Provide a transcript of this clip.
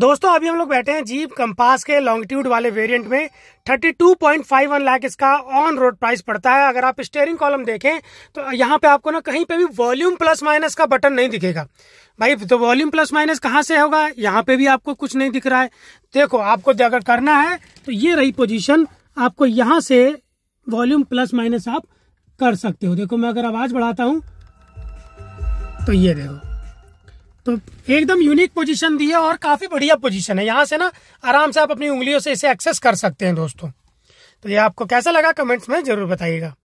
दोस्तों अभी हम लोग बैठे हैं जीप कंपास के लॉन्गिट्यूड वाले वेरिएंट में 32.51 लाख इसका ऑन रोड प्राइस पड़ता है अगर आप स्टेयरिंग कॉलम देखें तो यहाँ पे आपको ना कहीं पे भी वॉल्यूम प्लस माइनस का बटन नहीं दिखेगा भाई तो वॉल्यूम प्लस माइनस कहाँ से होगा यहाँ पे भी आपको कुछ नहीं दिख रहा है देखो आपको अगर करना है तो ये रही पोजिशन आपको यहाँ से वॉल्यूम प्लस माइनस आप कर सकते हो देखो मैं अगर आवाज़ बढ़ाता हूँ तो ये देखो तो एकदम यूनिक पोजीशन दी है और काफ़ी बढ़िया पोजीशन है यहाँ से ना आराम से आप अपनी उंगलियों से इसे एक्सेस कर सकते हैं दोस्तों तो ये आपको कैसा लगा कमेंट्स में ज़रूर बताइएगा